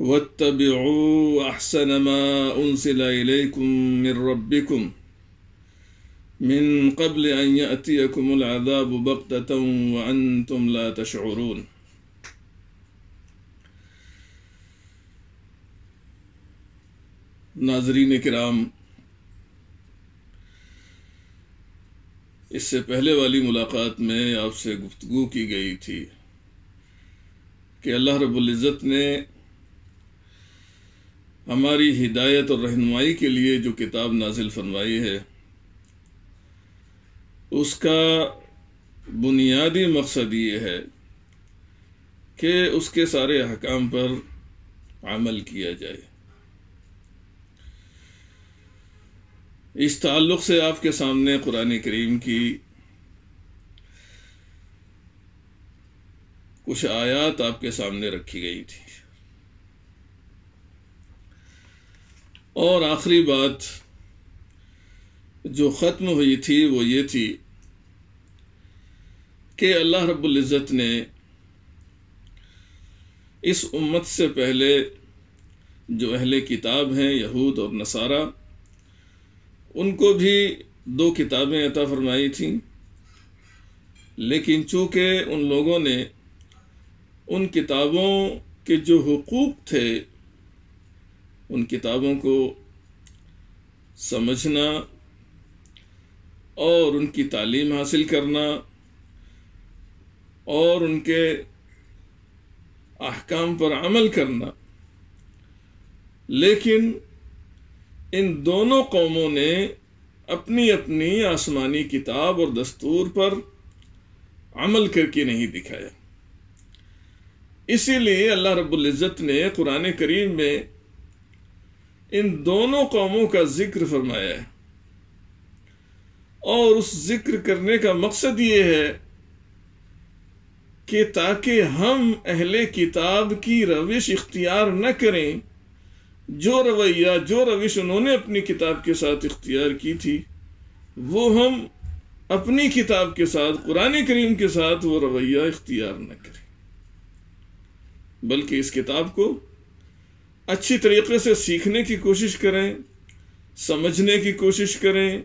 واتبعوا احسن ما انزل اليكم من ربكم من قبل ان ياتيكم العذاب بغته وانتم لا تشعرون ناظرین کرام اس سے پہلے والی ملاقات میں آپ سے گفتگو کی گئی تھی کہ اللہ رب العزت نے हमारी हिदायत और रहनुमाई के लिए जो किताब नाजिल फरमाई है उसका बुनियादी मकसद ये है कि उसके सारे अहकाम पर अमल किया जाए इस ताल्लुक़ से आपके सामने कुरान करीम की कुछ आयात आपके सामने रखी गई थी और आखिरी बात जो ख़त्म हुई थी वो ये थी कि अल्लाह इज़्ज़त ने इस उम्मत से पहले जो अहले किताब हैं यहूद और नसारा उनको भी दो किताबें अता फरमाई थीं लेकिन चूँकि उन लोगों ने उन किताबों के जो हकूक़ थे उन किताबों को समझना और उनकी तालीम हासिल करना और उनके अहकाम पर अमल करना लेकिन इन दोनों कौमों ने अपनी अपनी आसमानी किताब और दस्तूर पर अमल करके नहीं दिखाया इसीलिए अल्लाह रब्बुल इज़्ज़त ने कुरान करीम में इन दोनों कौमों का जिक्र फरमाया है और उस जिक्र करने का मकसद ये है कि ताकि हम अहले किताब की रविश इख्तियार न करें जो रवैया जो रविश उन्होंने अपनी किताब के साथ इख्तियार की थी वो हम अपनी किताब के साथ कुरान करीम के साथ वो रवैया इख्तियार न करें बल्कि इस किताब को अच्छी तरीके से सीखने की कोशिश करें समझने की कोशिश करें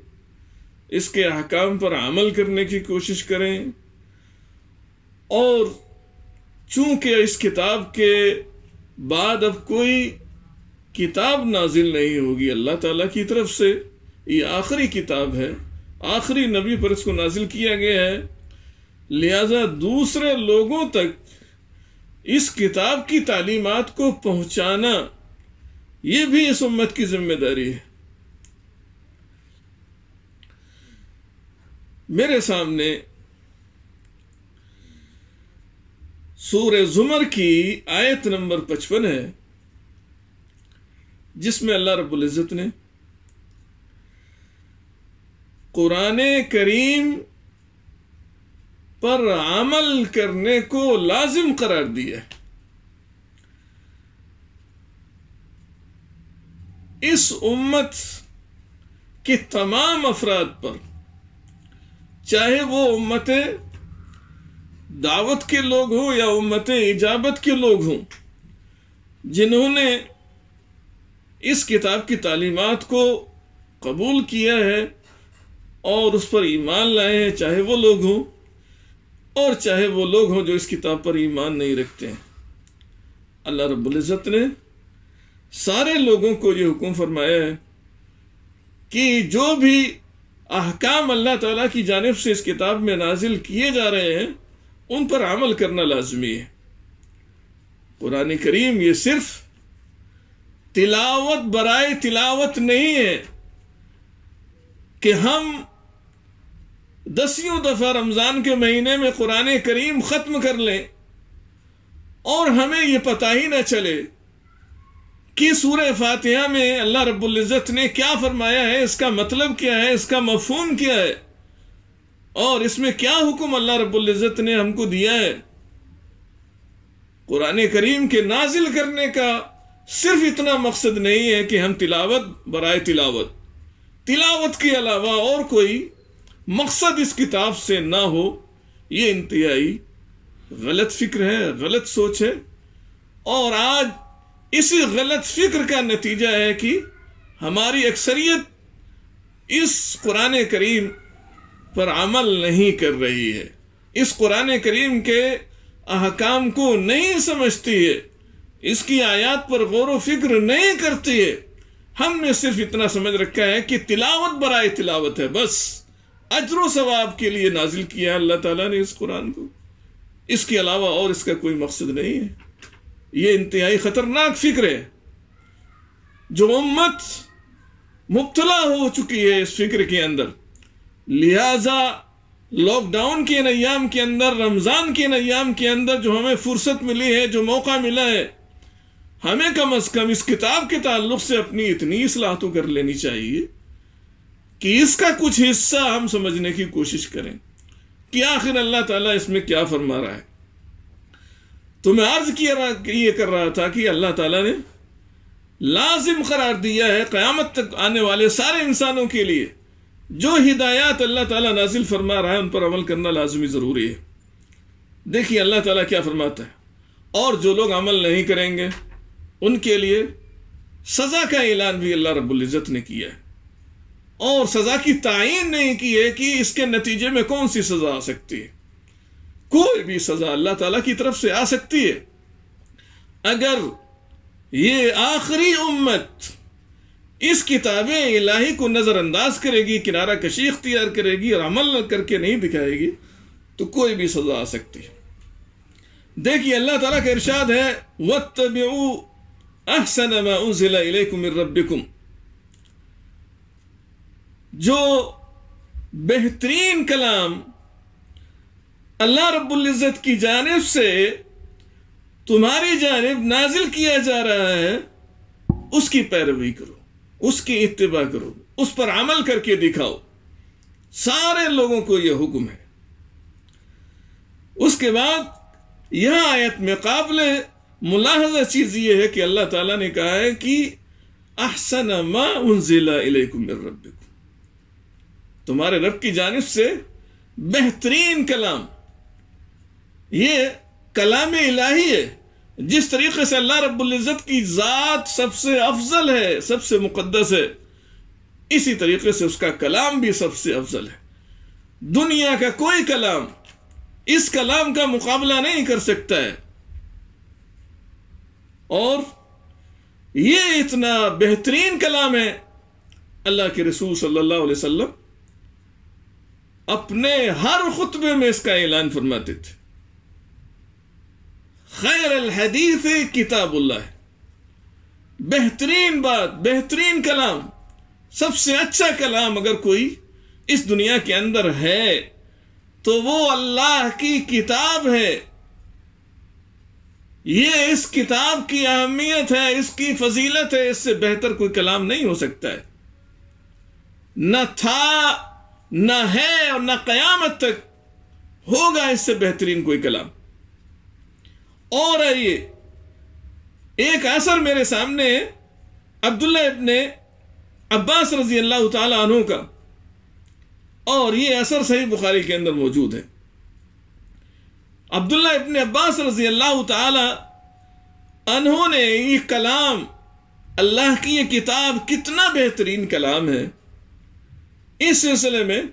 इसके अहकाम पर अमल करने की कोशिश करें और चूंकि इस किताब के बाद अब कोई किताब नाजिल नहीं होगी अल्लाह ताला की तरफ से ये आखिरी किताब है आखिरी नबी पर इसको नाजिल किया गया है लिहाजा दूसरे लोगों तक इस किताब की तालीमत को पहुंचाना ये भी इस उम्मत की जिम्मेदारी है मेरे सामने सूर जुमर की आयत नंबर पचपन है जिसमें अल्लाह रब्बुल इज़्ज़त ने कुरान करीम पर अमल करने को लाजिम करार दिया है इस उम्मत के तमाम अफराद पर चाहे वो उम्मत दावत के लोग हों या उम्मत इजाबत के लोग हों जिन्होंने इस किताब की तालीमत को कबूल किया है और उस पर ईमान लाए हैं चाहे वो लोग हों और चाहे वो लोग हों जो इस किताब पर ईमान नहीं रखते हैं अल्लाह रब्बुल इज़्ज़त ने सारे लोगों को ये हुक्म फरमाया है कि जो भी अहकाम अल्लाह ताला की जानब से इस किताब में नाजिल किए जा रहे हैं उन पर अमल करना लाजमी है कुरान करीम ये सिर्फ तिलावत बराए तिलावत नहीं है कि हम दसियों दफ़ा रमज़ान के महीने में कुरान करीम ख़त्म कर लें और हमें ये पता ही ना चले कि सूर फातिहा में अल्लाह रबुल्जत ने क्या फरमाया है इसका मतलब क्या है इसका मफहम क्या है और इसमें क्या हुक्म अल्लाह रबुल्जत ने हमको दिया है कुरान करीम के नाजिल करने का सिर्फ इतना मकसद नहीं है कि हम तिलावत बरए तिलावत तिलावत के अलावा और कोई मकसद इस किताब से ना हो ये इंतहाई गलत फिक्र है गलत सोच है और आज इस गलत फिक्र का नतीजा है कि हमारी अक्सरियत इस कुरान करीम पर अमल नहीं कर रही है इस कुरान करीम के अहकाम को नहीं समझती है इसकी आयात पर गौर फिक्र नहीं करती है हमने सिर्फ इतना समझ रखा है कि तिलावत बरए तिलावत है बस अजर सवाब के लिए नाजिल किया अल्लाह ताला ने इस कुरान को इसके अलावा और इसका कोई मकसद नहीं है ये इंतहाई खतरनाक फिक्र है जो उम्मत मुबतला हो चुकी है इस फिक्र के अंदर लिहाजा लॉकडाउन के नयाम के अंदर रमज़ान के नयाम के अंदर जो हमें फुर्सत मिली है जो मौका मिला है हमें कम अज़ कम इस किताब के ताल्लुक से अपनी इतनी असलाह तो कर लेनी चाहिए कि इसका कुछ हिस्सा हम समझने की कोशिश करें कि आखिर अल्लाह ताला इसमें क्या फरमा रहा है तो मैं अर्ज किया ये कर रहा था कि अल्लाह ताला ने लाजिम करार दिया है क़यामत तक आने वाले सारे इंसानों के लिए जो हिदायत अल्लाह ताला नाजिल फरमा रहा है उन पर अमल करना लाजमी ज़रूरी है देखिए अल्लाह ताला क्या फरमाता है और जो लोग अमल नहीं करेंगे उनके लिए सज़ा का ऐलान भी अल्लाह रबुल्ज़त ने किया है और सज़ा की तयन नहीं की है कि इसके नतीजे में कौन सी सज़ा आ सकती है कोई भी सजा अल्लाह ताला की तरफ से आ सकती है अगर ये आखिरी उम्मत इस किताब इलाही को नज़रअंदाज करेगी किनारा कशी इख्तियार करेगी और अमल करके नहीं दिखाएगी तो कोई भी सज़ा आ सकती है देखिए अल्लाह ताला का इरशाद है वक्त अहसन मा रब्बिकुम जो बेहतरीन कलाम अल्लाह रबुल्जत की जानब से तुम्हारी जानब नाजिल किया जा रहा है उसकी पैरवी करो उसकी इतबा करो उस पर अमल करके दिखाओ सारे लोगों को यह हुक्म है उसके बाद यह आयत में काबिल मुलाहजा चीज यह है कि अल्लाह तला ने कहा है कि अहसन मा रब तुम्हारे रब की जानब से बेहतरीन कलाम ये कलाम इलाही है जिस तरीके से अल्लाह रब्ज़त की ज़ात सबसे अफजल है सबसे मुकदस है इसी तरीके से उसका कलाम भी सबसे अफजल है दुनिया का कोई कलाम इस कलाम का मुकाबला नहीं कर सकता है और ये इतना बेहतरीन कलाम है अल्लाह के रसूल सल्लल्लाहु अलैहि वसल्लम अपने हर खुतबे में इसका ऐलान फरमाते थे खैर हदीस किताबुल्ला है बेहतरीन बात बेहतरीन कलाम सबसे अच्छा कलाम अगर कोई इस दुनिया के अंदर है तो वो अल्लाह की किताब है ये इस किताब की अहमियत है इसकी फजीलत है इससे बेहतर कोई कलाम नहीं हो सकता है न था न है और न कयामत तक होगा इससे बेहतरीन कोई कलाम और आइए एक असर मेरे सामने है अब्दुल्ला इब्ने अब्बास रजी अल्लाह तु का और ये असर सही बुखारी के अंदर मौजूद है अब्दुल्ला इब्ने अब्बास रजी अल्लाह तहों ने ये कलाम अल्लाह की ये किताब कितना बेहतरीन कलाम है इस सिलसिले में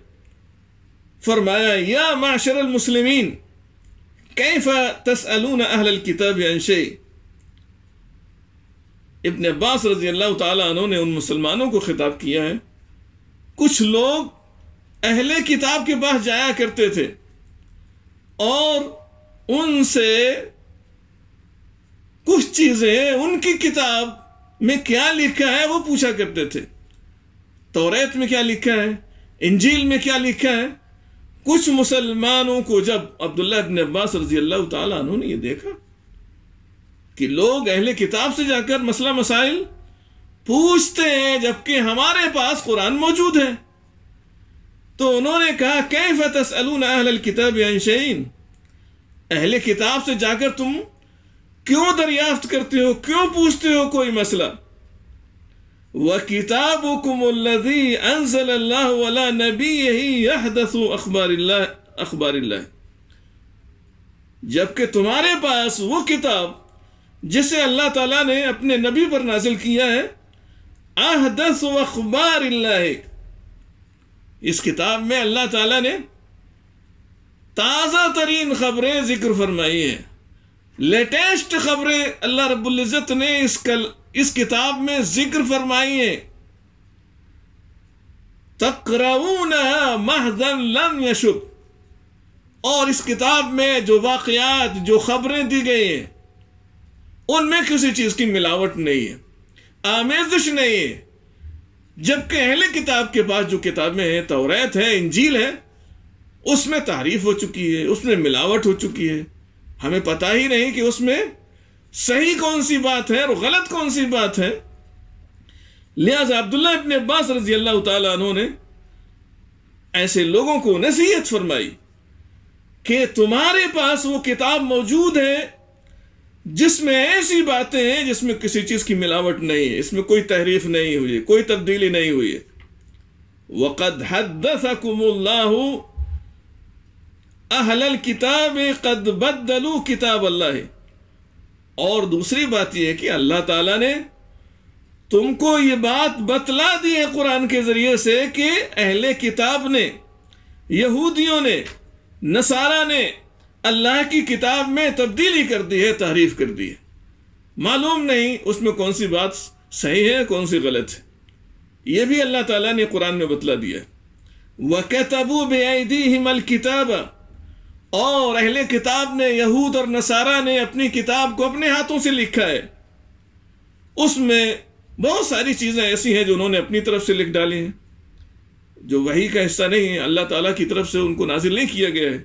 फरमाया या माशर मुसलमिन कैफ तसअलून अहल किताब इबन अब्बास रजी अल्लाह तु ने उन मुसलमानों को खिताब किया है कुछ लोग अहले किताब के पास जाया करते थे और उनसे कुछ चीजें उनकी किताब में क्या लिखा है वो पूछा करते थे तोरेत में क्या लिखा है इंजील में क्या लिखा है कुछ मुसलमानों को जब अब्दुल्ला इबन अब्बास रजी अल्लाह तु ने यह देखा कि लोग अहले किताब से जाकर मसला मसाइल पूछते हैं जबकि हमारे पास कुरान मौजूद है तो उन्होंने कहा कैफ तसअलून अहल किताब शहीन अहले किताब से जाकर तुम क्यों दरियाफ्त करते हो क्यों पूछते हो कोई मसला وكتابكم الذي أنزل الله जबकि तुम्हारे पास वो किताब जिसे अल्लाह ताला ने अपने नबी पर नाजिल किया है अहदस अखबार इस किताब में अल्लाह ताला ने ताज़ा तरीन ख़बरें जिक्र फरमाई है लेटेस्ट ख़बरें अल्लाह रबुल्जत ने इस कल इस किताब में जिक्र फरमाइए तकरऊन महजन लम यशुब और इस किताब में जो वाकयात जो खबरें दी गई हैं उनमें किसी चीज की मिलावट नहीं है आमेजिश नहीं है जबकि अहले किताब के पास जो किताबें हैं तौरत है इंजील है उसमें तारीफ हो चुकी है उसमें मिलावट हो चुकी है हमें पता ही नहीं कि उसमें सही कौन सी बात है और गलत कौन सी बात है लिहाजा अब्दुल्ला इबन अब्बास रजी अल्लाह तु ने ऐसे लोगों को नसीहत फरमाई कि तुम्हारे पास वो किताब मौजूद है जिसमें ऐसी बातें हैं जिसमें किसी चीज़ की मिलावट नहीं है इसमें कोई तहरीफ नहीं हुई है कोई तब्दीली नहीं हुई है वक़द हदकुमल्लाहू अहलल किताब कद बदलू किताब अल्लाह और दूसरी बात यह है कि अल्लाह ताला ने तुमको ये बात बतला दी है कुरान के जरिए से कि अहले किताब ने यहूदियों ने नसारा ने अल्लाह की किताब में तब्दीली कर दी है तारीफ कर दी है मालूम नहीं उसमें कौन सी बात सही है कौन सी गलत है यह भी अल्लाह ताला ने कुरान में बतला दिया है वह कहताबू बेदी हिमल किताब और अहले किताब ने यहूद और नसारा ने अपनी किताब को अपने हाथों से लिखा है उसमें बहुत सारी चीज़ें ऐसी हैं जो उन्होंने अपनी तरफ से लिख डाली हैं जो वही का हिस्सा नहीं है अल्लाह ताला की तरफ से उनको नाजिल नहीं किया गया है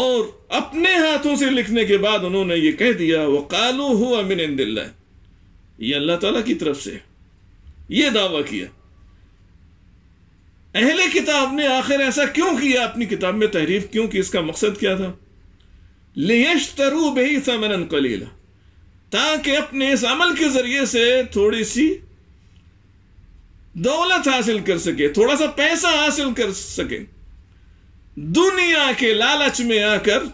और अपने हाथों से लिखने के बाद उन्होंने ये कह दिया वो कालू हुआ मिन ये अल्लाह तला की तरफ से ये दावा किया अहले किताब ने आखिर ऐसा क्यों किया अपनी किताब में तहरीफ क्यों की इसका मकसद क्या था लेश तरु बेही समन कलीला ताकि अपने इस अमल के जरिए से थोड़ी सी दौलत हासिल कर सके थोड़ा सा पैसा हासिल कर सके दुनिया के लालच में आकर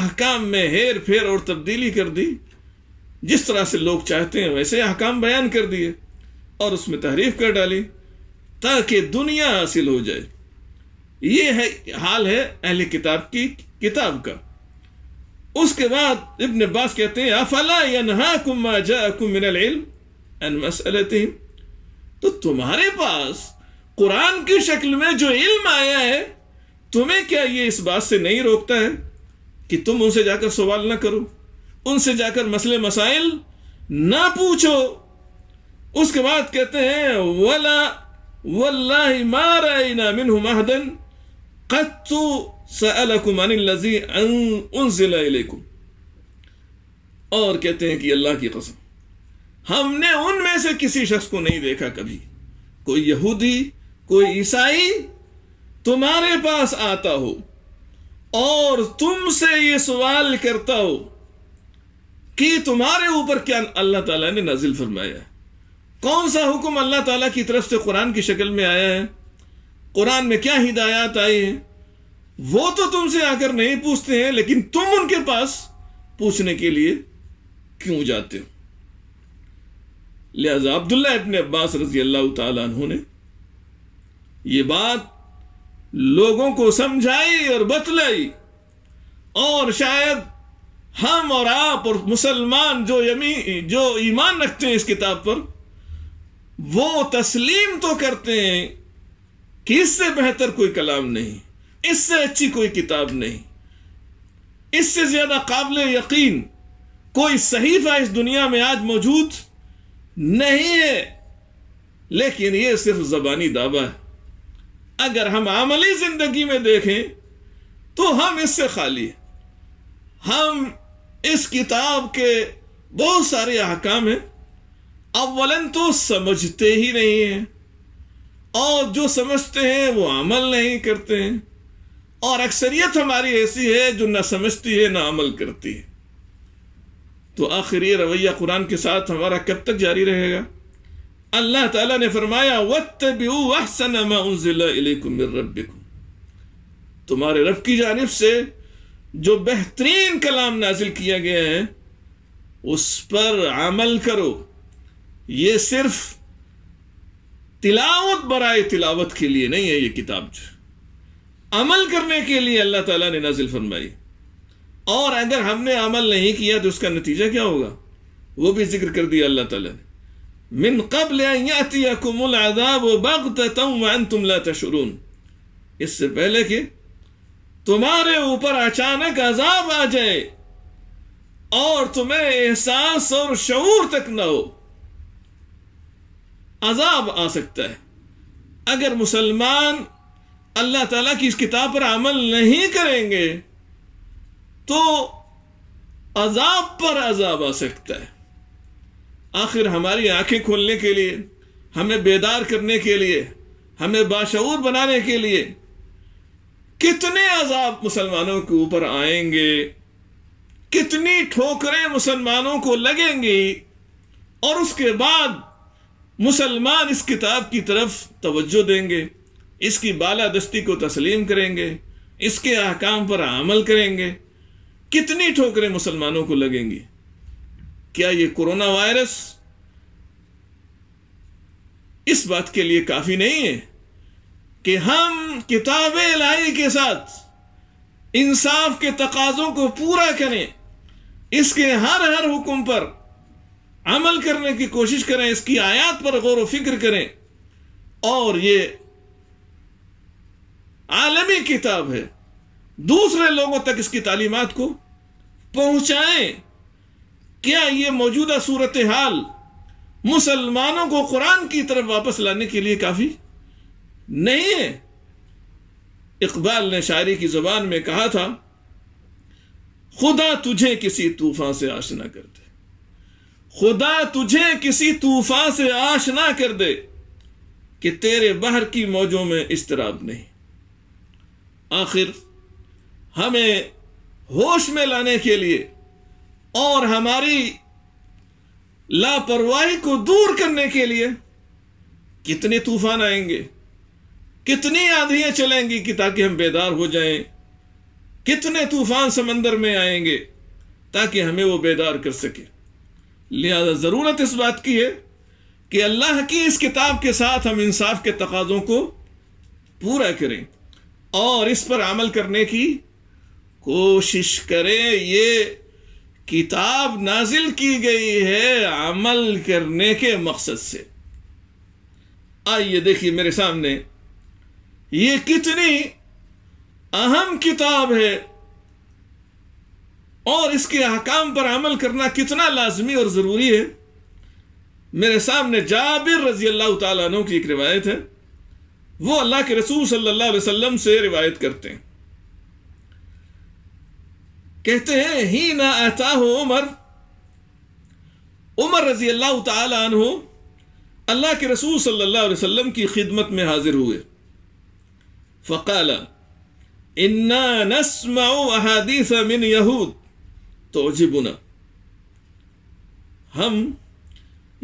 अहकाम में हेर फेर और तब्दीली कर दी जिस तरह से लोग चाहते हैं वैसे अहकाम बयान कर दिए और उसमें तहरीफ कर डाली ताकि दुनिया हासिल हो जाए ये है हाल है अहले किताब की किताब का उसके बाद इब्न अब्बास कहते हैं अफला तो तुम्हारे पास कुरान की शक्ल में जो इल्म आया है तुम्हें क्या ये इस बात से नहीं रोकता है कि तुम उनसे जाकर सवाल ना करो उनसे जाकर मसले मसाइल ना पूछो उसके बाद कहते हैं वला वल्लाहि मा रैना मिनहु महदन कत्तु सअलकुम अनिल लजी उनजिला इलैकुम और कहते हैं कि अल्लाह की कसम हमने उनमें से किसी शख्स को नहीं देखा कभी कोई यहूदी कोई ईसाई तुम्हारे पास आता हो और तुमसे ये सवाल करता हो कि तुम्हारे ऊपर क्या अल्लाह ताला ने नाजिल फरमाया है कौन सा हुक्म अल्लाह ताला की तरफ से कुरान की शक्ल में आया है कुरान में क्या हिदायत आई है वो तो तुमसे आकर नहीं पूछते हैं लेकिन तुम उनके पास पूछने के लिए क्यों जाते हो लिहाजा अब्दुल्ला इबन अब्बास रजी अल्लाह तु ने ये बात लोगों को समझाई और बतलाई और शायद हम और आप और मुसलमान जो यमी जो ईमान रखते हैं इस किताब पर वो तस्लीम तो करते हैं कि इससे बेहतर कोई कलाम नहीं इससे अच्छी कोई किताब नहीं इससे ज्यादा काबिल यकीन कोई सहीफा इस दुनिया में आज मौजूद नहीं है लेकिन यह सिर्फ जबानी दावा है अगर हम आमली जिंदगी में देखें तो हम इससे खाली हैं हम इस किताब के बहुत सारे अहकाम हैं अवलन तो समझते ही नहीं है और जो समझते हैं वो अमल नहीं करते हैं और अक्सरियत हमारी ऐसी है जो ना समझती है ना अमल करती है तो आखिर ये रवैया कुरान के साथ हमारा कब तक जारी रहेगा अल्लाह ताला ने फरमाया तुम्हारे रब की जानब से जो बेहतरीन कलाम नाजिल किया गया है उस पर अमल करो ये सिर्फ तिलावत बराए तिलावत के लिए नहीं है ये किताब अमल करने के लिए अल्लाह ताला ने नाजिल फरमाई और अगर हमने अमल नहीं किया तो उसका नतीजा क्या होगा वो भी जिक्र कर दिया अल्लाह ताला ने मिन कबल तशरून इससे पहले कि तुम्हारे ऊपर अचानक अजाब आ जाए और तुम्हें एहसास और शूर तक ना हो अजाब आ सकता है अगर मुसलमान अल्लाह ताला की इस किताब पर अमल नहीं करेंगे तो अजाब पर अजाब आ सकता है आखिर हमारी आंखें खोलने के लिए हमें बेदार करने के लिए हमें बाशूर बनाने के लिए कितने अजाब मुसलमानों के ऊपर आएंगे कितनी ठोकरें मुसलमानों को लगेंगी और उसके बाद मुसलमान इस किताब की तरफ तवज्जो देंगे इसकी बालादस्ती को तस्लीम करेंगे इसके अहकाम पर अमल करेंगे कितनी ठोकरें मुसलमानों को लगेंगी क्या ये कोरोना वायरस इस बात के लिए काफी नहीं है कि हम किताब लाई के साथ इंसाफ के तकाजों को पूरा करें इसके हर हर हुक्म पर अमल करने की कोशिश करें इसकी आयात पर गौर फिक्र करें और ये आलमी किताब है दूसरे लोगों तक इसकी तालीमत को पहुंचाएं क्या ये मौजूदा सूरत हाल मुसलमानों को कुरान की तरफ वापस लाने के लिए काफी नहीं है इकबाल ने शायरी की जुबान में कहा था खुदा तुझे किसी तूफान से आशना करते खुदा तुझे किसी तूफान से आश ना कर दे कि तेरे बाहर की मौजों में इसतराब नहीं आखिर हमें होश में लाने के लिए और हमारी लापरवाही को दूर करने के लिए कितने तूफान आएंगे कितनी आंधियां चलेंगी कि ताकि हम बेदार हो जाएं कितने तूफान समंदर में आएंगे ताकि हमें वो बेदार कर सके लिहाजा ज़रूरत इस बात की है कि अल्लाह की इस किताब के साथ हम इंसाफ के तकाज़ों को पूरा करें और इस पर अमल करने की कोशिश करें ये किताब नाजिल की गई है अमल करने के मकसद से आइए देखिए मेरे सामने ये कितनी अहम किताब है और इसके अहकाम पर अमल करना कितना लाजमी और ज़रूरी है मेरे सामने जाबिर रजी अल्लाह तु की एक रिवायत है वो अल्लाह के रसूल सल्लल्लाहु अलैहि वसल्लम से रिवायत करते हैं कहते हैं ही ना आता हो उमर उमर रजी अल्लाह तु अल्लाह के रसूल सल्लल्लाहु अलैहि वसल्लम की खिदमत में हाजिर हुए फ़काला इन्ना नस्मा अहादीस मिन यहूद तोजिबुना हम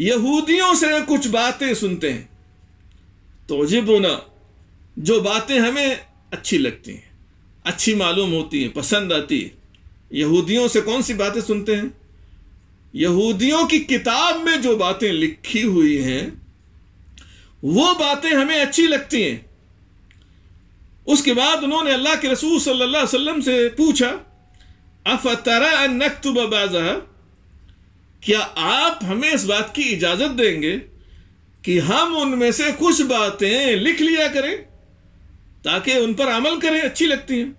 यहूदियों से कुछ बातें सुनते हैं तोजिबुना जो बातें हमें अच्छी लगती हैं अच्छी मालूम होती है पसंद आती है यहूदियों से कौन सी बातें सुनते हैं यहूदियों की किताब में जो बातें लिखी हुई हैं वो बातें हमें अच्छी लगती हैं उसके बाद उन्होंने अल्लाह के रसूल सल्लल्लाहु अलैहि वसल्लम से पूछा अफतरा अन नकतुब बाजा क्या आप हमें इस बात की इजाजत देंगे कि हम उनमें से कुछ बातें लिख लिया करें ताकि उन पर अमल करें अच्छी लगती हैं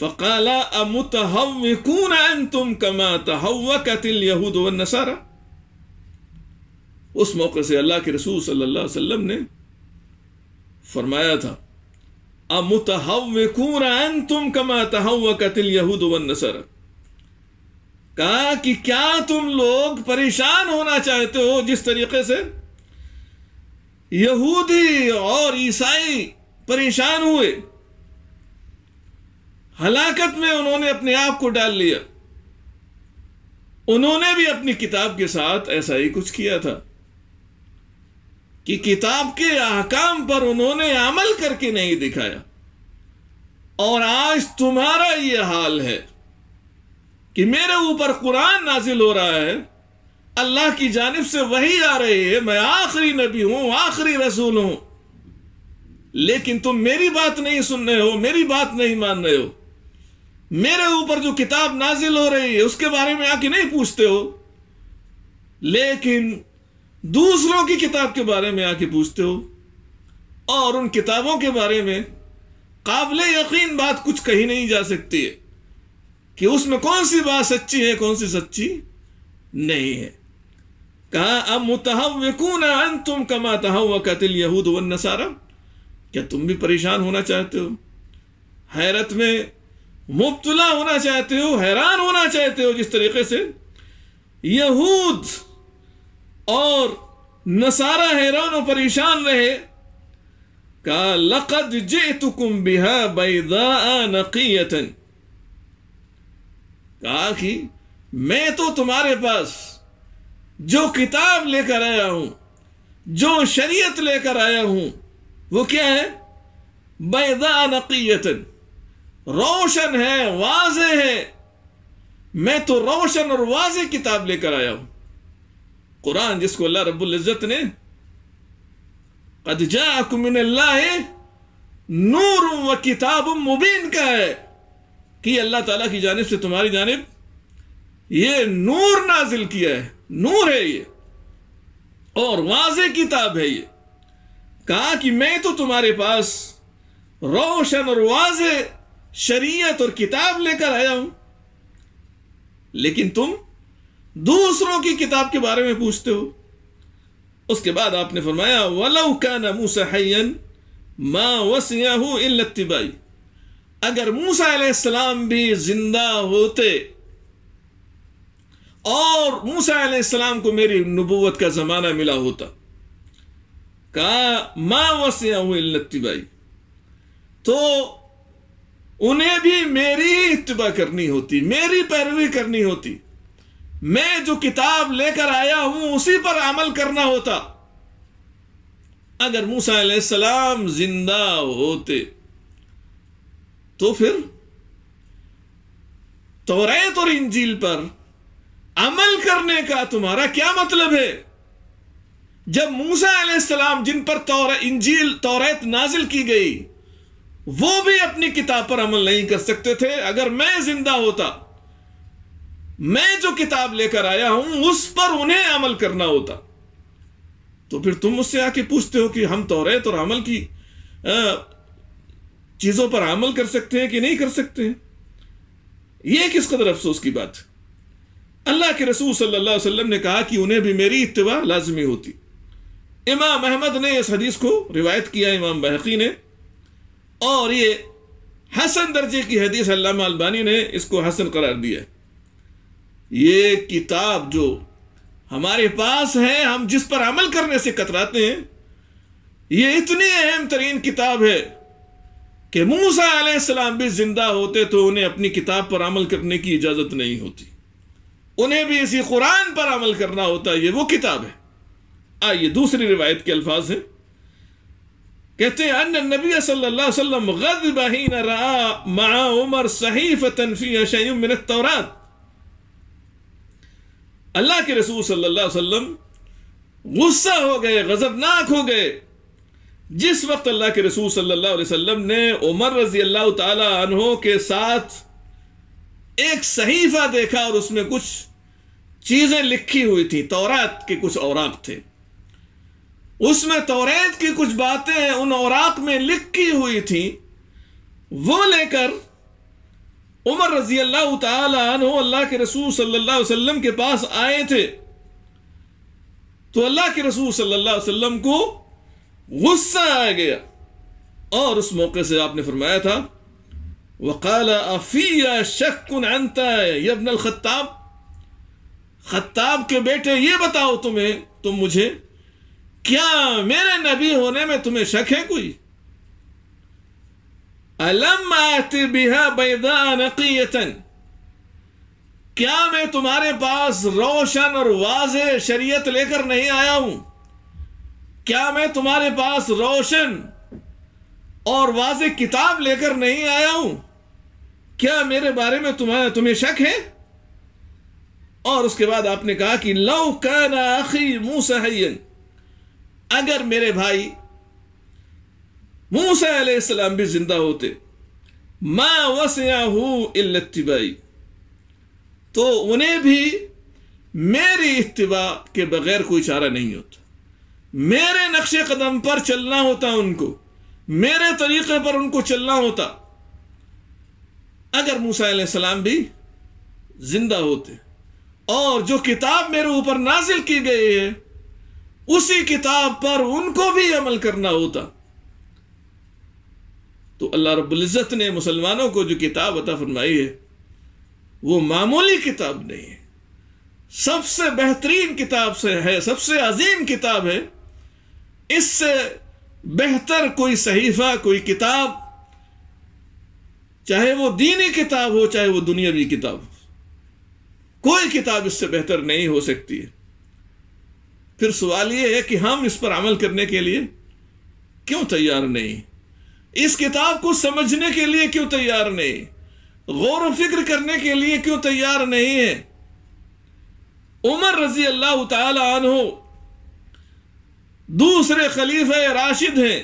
फ़काला अमुतहवकून तुम कमा तहवकतिल यहूद व नसारा उस मौके से अल्लाह के रसूल सल्लल्लाहु अलैहि वसल्लम ने फरमाया था अमुतहवकून तुम कमा तहवकतिल यहूद वन नसर कहा कि क्या तुम लोग परेशान होना चाहते हो जिस तरीके से यहूदी और ईसाई परेशान हुए हलाकत में उन्होंने अपने आप को डाल लिया उन्होंने भी अपनी किताब के साथ ऐसा ही कुछ किया था कि किताब के आकाम पर उन्होंने अमल करके नहीं दिखाया और आज तुम्हारा यह हाल है कि मेरे ऊपर कुरान नाजिल हो रहा है अल्लाह की जानब से वही आ रही है मैं आखिरी नबी हूं आखिरी रसूल हूं लेकिन तुम मेरी बात नहीं सुन रहे हो मेरी बात नहीं मान रहे हो मेरे ऊपर जो किताब नाजिल हो रही है उसके बारे में आके नहीं पूछते हो लेकिन दूसरों की किताब के बारे में आके पूछते हो और उन किताबों के बारे में काबिल यकीन बात कुछ कही नहीं जा सकती है कि उसमें कौन सी बात सच्ची है कौन सी सच्ची नहीं है कहा अब मुतहवकून अन तुम कमा कतिल यहूद वन नसारा क्या तुम भी परेशान होना चाहते हो हैरत में मुबतला होना चाहते हो हैरान होना चाहते हो जिस तरीके से यहूद और नसारा हैरान परेशान रहे का लकद जे तुकुम बिहा बैदा नकीयतन कहा कि मैं तो तुम्हारे पास जो किताब लेकर आया हूं जो शरीयत लेकर आया हूं वो क्या है बैदा नकीयतन रोशन है वाज है मैं तो रोशन और वाज किताब लेकर आया हूं कुरान जिसको अल्लाह रबुल्जत ने कदजाकुमिनल्लाह नूर व किताब मुबीन का है कि अल्लाह ताला की जानब से तुम्हारी जानब ये नूर नाजिल किया है नूर है ये और वाज किताब है ये कहा कि मैं तो तुम्हारे पास रोशन और वाज शरीयत और किताब लेकर आया हूं लेकिन तुम दूसरों की किताब के बारे में पूछते हो उसके बाद आपने फरमाया वलव का न मूसा माँ वसियाहू इल्लतिबाई अगर मूसा भी जिंदा होते और मूसा को मेरी नबूवत का जमाना मिला होता कहा माँ वसियाहू इल्लतिबाई तो उन्हें भी मेरी इतबा करनी होती मेरी पैरवी करनी होती मैं जो किताब लेकर आया हूं उसी पर अमल करना होता अगर मूसा सलाम जिंदा होते तो फिर तोरेत और इंजील पर अमल करने का तुम्हारा क्या मतलब है जब मूसा सलाम जिन पर तौर इंजील तौरत नाजिल की गई वो भी अपनी किताब पर अमल नहीं कर सकते थे अगर मैं जिंदा होता मैं जो किताब लेकर आया हूं उस पर उन्हें अमल करना होता तो फिर तुम मुझसे आके पूछते हो कि हम तो रहे तो अमल की चीजों पर अमल कर सकते हैं कि नहीं कर सकते हैं यह किस कदर अफसोस की बात अल्लाह के रसूल सल्लल्लाहु अलैहि वसल्लम ने कहा कि उन्हें भी मेरी इतवा लाजमी होती इमाम अहमद ने इस हदीस को रिवायत किया इमाम बहकी ने और ये हसन दर्जे की हदीस अल्लामा अल्बानी ने इसको हसन करार दिया है ये किताब जो हमारे पास है हम जिस पर अमल करने से कतराते हैं ये इतनी अहम तरीन किताब है कि मूसा आसमाम भी जिंदा होते तो उन्हें अपनी किताब पर अमल करने की इजाज़त नहीं होती उन्हें भी इसी कुरान पर अमल करना होता ये वो किताब है आइए दूसरी रिवायत के अल्फाज हैं कहते हैं अन्य नबी सल्लल्लाहु अलैहि वसल्लम गज़ब हिन तौरात अल्लाह के रसूल सल्लल्लाहु अलैहि वसल्लम गुस्सा हो गए गजबनाक हो गए जिस वक्त अल्लाह के रसूल सल्लल्लाहु अलैहि वसल्लम ने उमर रजी अल्लाह तहों के साथ एक सहीफा देखा और उसमें कुछ चीजें लिखी हुई थी तौरात के कुछ औराक थे उसमें तौरात की कुछ बातें उन औराक में लिखी हुई थी वो लेकर उमर रजी अल्लाह तन अल्लाह के रसूल सल्ला वसलम के पास आए थे तो अल्लाह के रसूल सल्ला वसलम को गुस्सा आ गया और उस मौके से आपने फरमाया था वकाल अफिया शक्न खत्ताब खत्ताब के बेटे ये बताओ तुम्हें तुम मुझे क्या मेरे नबी होने में तुम्हें शक है कोई अलम आते बिहा बैदा नकीयतन क्या मैं तुम्हारे पास रोशन और वाज शरीयत लेकर नहीं आया हूं क्या मैं तुम्हारे पास रोशन और वाज किताब लेकर नहीं आया हूं क्या मेरे बारे में तुम्हारा तुम्हें शक है और उसके बाद आपने कहा कि लव काना आखी मुसहयन अगर मेरे भाई मूसा अलैहिस्सलाम भी जिंदा होते मा वसया इल्लतिबाई तो उन्हें भी मेरी इतवा के बगैर कोई चारा नहीं होता मेरे नक्शे कदम पर चलना होता उनको मेरे तरीके पर उनको चलना होता अगर मूसा भी जिंदा होते और जो किताब मेरे ऊपर नाजिल की गई है उसी किताब पर उनको भी अमल करना होता तो अल्लाह रबुल्ज़त ने मुसलमानों को जो किताब अता फरमाई है वो मामूली किताब नहीं है सबसे बेहतरीन किताब से है सबसे अजीम किताब है इससे बेहतर कोई सहीफा कोई किताब चाहे वो दीनी किताब हो चाहे वो दुनियावी किताब हो कोई किताब इससे बेहतर नहीं हो सकती है फिर सवाल यह है कि हम इस पर अमल करने के लिए क्यों तैयार नहीं इस किताब को समझने के लिए क्यों तैयार नहीं गौर फिक्र करने के लिए क्यों तैयार नहीं है उमर रजी अल्लाह तहो दूसरे खलीफ राशिद हैं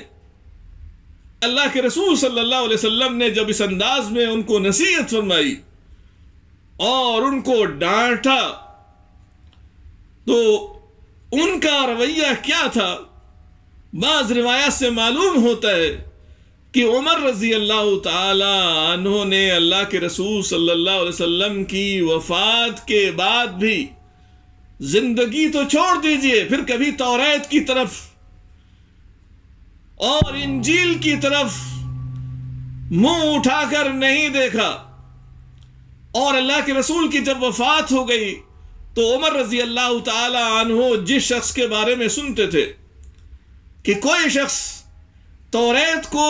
अल्लाह के रसूल सल्लल्लाहु अलैहि वसल्लम ने जब इस अंदाज में उनको नसीहत फरमाई और उनको डांटा तो उनका रवैया क्या था बाज रिवायत से मालूम होता है कि उमर रजी अल्लाह तहों ने अल्लाह के रसूल सल्लल्लाहु अलैहि वसल्लम की वफात के बाद भी जिंदगी तो छोड़ दीजिए फिर कभी तौरात की तरफ और इंजील की तरफ मुंह उठाकर नहीं देखा और अल्लाह के रसूल की जब वफात हो गई तो उमर रजी अल्लाह तहों जिस शख्स के बारे में सुनते थे कि कोई शख्स तोरेत को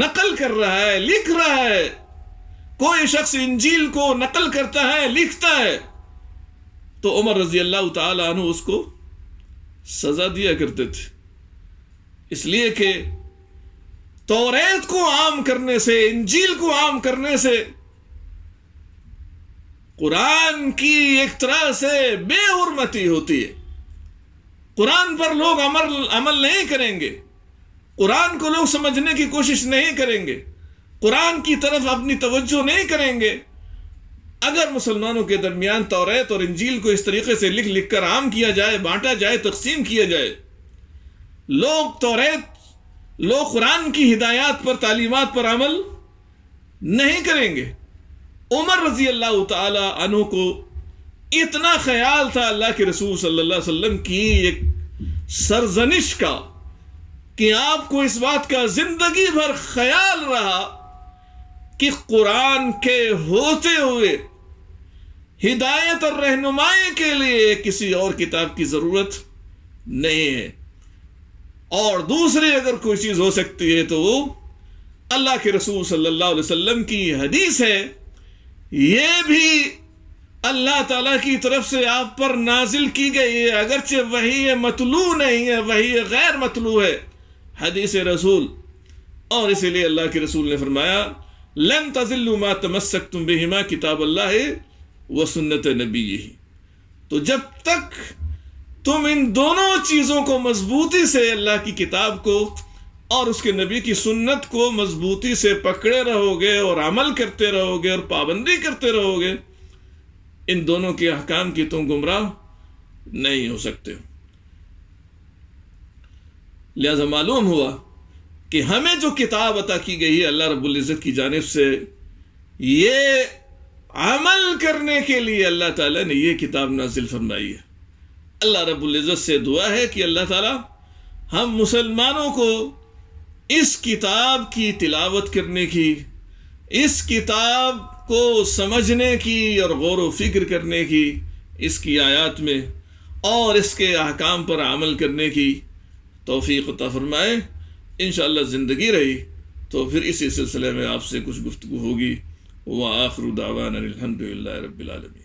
नकल कर रहा है लिख रहा है कोई शख्स इंजील को नकल करता है लिखता है तो उमर रजी अल्लाह तु उसको सजा दिया करते थे इसलिए कि तोरेत को आम करने से इंजील को आम करने से कुरान की एक तरह से बेहरमती होती है कुरान पर लोग अमल अमल नहीं करेंगे कुरान को लोग समझने की कोशिश नहीं करेंगे कुरान की तरफ अपनी तवज्जो नहीं करेंगे अगर मुसलमानों के दरमियान तोरेत और इंजील को इस तरीके से लिख लिख कर आम किया जाए बांटा जाए तकसीम किया जाए लोग तौरेत लोग कुरान की हिदायत पर तालीमत पर अमल नहीं करेंगे उमर रजी अल्लाह तु को इतना ख्याल था अल्लाह के रसूल सल्लल्लाहु अलैहि वसल्लम की एक सरजनिश का कि आपको इस बात का जिंदगी भर ख्याल रहा कि कुरान के होते हुए हिदायत और रहनुमाई के लिए किसी और किताब की जरूरत नहीं है और दूसरी अगर कोई चीज हो सकती है तो वो अल्लाह के रसूल सल्लल्लाहु अलैहि वसल्लम की हदीस है ये भी अल्लाह ताला की तरफ से आप पर नाजिल की गई है अगरचे वही मतलू नहीं है वही गैर मतलू है हदीस रसूल और इसीलिए अल्लाह के रसूल ने फरमाया लम तजिल्लुमा तमस्क तुम बेहिमा किताब अल्लाह व सुन्नत नबी यही तो जब तक तुम इन दोनों चीज़ों को मजबूती से अल्लाह की किताब को और उसके नबी की सुन्नत को मजबूती से पकड़े रहोगे और अमल करते रहोगे और पाबंदी करते रहोगे इन दोनों के अहकाम की तुम गुमराह नहीं हो सकते हो लिहाजा मालूम हुआ कि हमें जो किताब अता की गई है अल्लाह रबुल्ज़त की जानब से ये अमल करने के लिए अल्लाह ताला ने यह किताब नाजिल फरमाई है अल्लाह रबुल्ज़त से दुआ है कि अल्लाह ताला हम मुसलमानों को इस किताब की तिलावत करने की इस किताब को समझने की और गौर फिक्र करने की इसकी आयात में और इसके अहकाम पर अमल करने की तोफ़ी ख़ुता फरमाए इन ज़िंदगी रही तो फिर इसी सिलसिले में आपसे कुछ गुफ्तु होगी व आखरू दावान